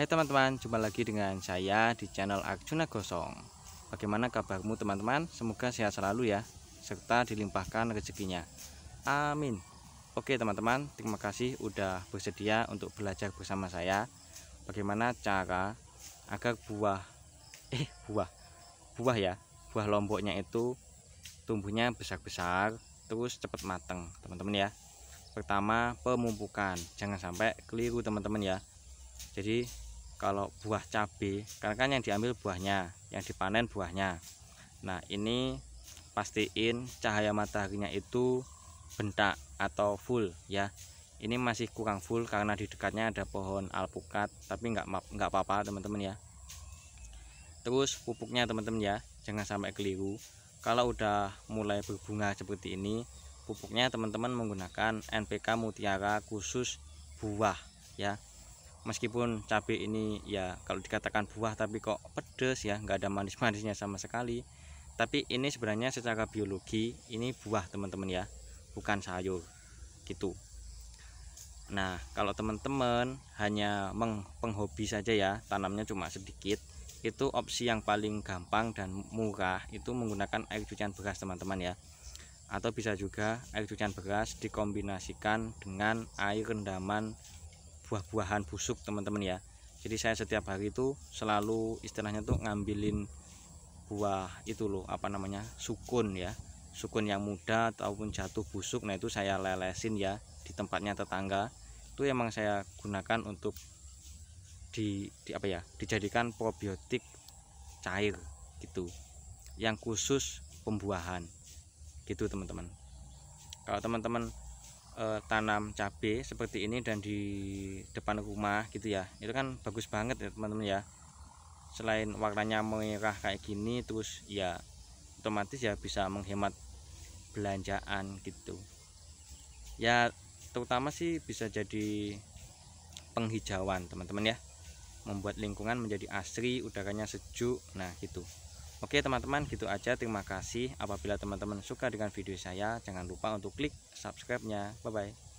Hai teman-teman, jumpa lagi dengan saya di channel Arjuna Gosong. Bagaimana kabarmu teman-teman? Semoga sehat selalu ya, serta dilimpahkan rezekinya. Amin. Oke teman-teman, terima kasih udah bersedia untuk belajar bersama saya bagaimana cara agar buah eh buah buah ya, buah lomboknya itu tumbuhnya besar-besar terus cepat matang, teman-teman ya. Pertama, pemumpukan. Jangan sampai keliru teman-teman ya. Jadi kalau buah cabai karena kan yang diambil buahnya yang dipanen buahnya nah ini pastiin cahaya mataharinya itu bentak atau full ya ini masih kurang full karena di dekatnya ada pohon alpukat tapi nggak nggak apa-apa teman-teman ya terus pupuknya teman-teman ya jangan sampai keliru kalau udah mulai berbunga seperti ini pupuknya teman-teman menggunakan NPK mutiara khusus buah ya meskipun cabai ini ya kalau dikatakan buah tapi kok pedes ya nggak ada manis-manisnya sama sekali tapi ini sebenarnya secara biologi ini buah teman-teman ya bukan sayur gitu nah kalau teman-teman hanya penghobi saja ya tanamnya cuma sedikit itu opsi yang paling gampang dan murah itu menggunakan air cucian beras teman-teman ya atau bisa juga air cucian beras dikombinasikan dengan air rendaman buah-buahan busuk teman-teman ya jadi saya setiap hari itu selalu istilahnya tuh ngambilin buah itu loh apa namanya sukun ya sukun yang muda ataupun jatuh busuk nah itu saya lelesin ya di tempatnya tetangga itu emang saya gunakan untuk di, di apa ya dijadikan probiotik cair gitu yang khusus pembuahan gitu teman-teman kalau teman-teman e, tanam cabai seperti ini dan di depan rumah gitu ya itu kan bagus banget ya teman-teman ya selain warnanya merah kayak gini terus ya otomatis ya bisa menghemat belanjaan gitu ya terutama sih bisa jadi penghijauan teman-teman ya membuat lingkungan menjadi asri udaranya sejuk nah gitu Oke teman-teman gitu aja terima kasih apabila teman-teman suka dengan video saya jangan lupa untuk klik subscribe-nya bye bye